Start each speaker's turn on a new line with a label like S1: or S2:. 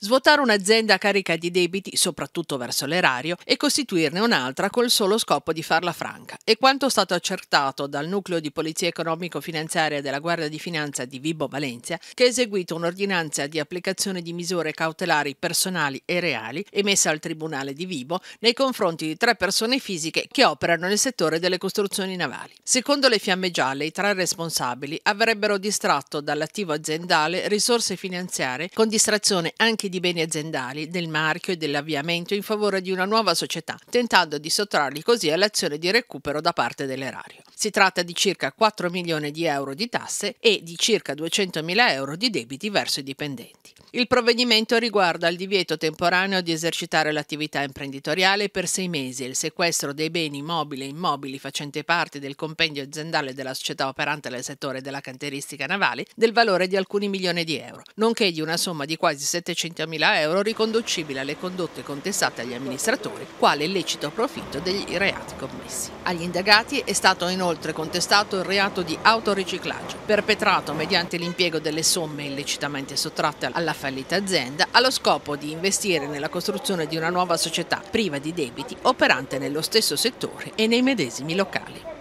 S1: Svuotare un'azienda carica di debiti, soprattutto verso l'erario, e costituirne un'altra col solo scopo di farla franca. È quanto stato accertato dal nucleo di polizia economico-finanziaria della Guardia di Finanza di Vibo Valencia, che ha eseguito un'ordinanza di applicazione di misure cautelari personali e reali emessa al Tribunale di Vibo nei confronti di tre persone fisiche che operano nel settore delle costruzioni navali. Secondo le fiamme gialle, i tre responsabili avrebbero distratto dall'attivo aziendale risorse finanziarie con distrazione anche vendimenti di beni aziendali, del marchio e dell'avviamento in favore di una nuova società, tentando di sottrarli così all'azione di recupero da parte dell'erario. Si tratta di circa 4 milioni di euro di tasse e di circa 200 mila euro di debiti verso i dipendenti. Il provvedimento riguarda il divieto temporaneo di esercitare l'attività imprenditoriale per sei mesi e il sequestro dei beni mobili e immobili facenti parte del compendio aziendale della società operante nel settore della canteristica navale del valore di alcuni milioni di euro, nonché di una somma di quasi 700 a euro riconducibile alle condotte contestate agli amministratori, quale illecito profitto degli reati commessi. Agli indagati è stato inoltre contestato il reato di autoriciclaggio, perpetrato mediante l'impiego delle somme illecitamente sottratte alla fallita azienda allo scopo di investire nella costruzione di una nuova società priva di debiti operante nello stesso settore e nei medesimi locali.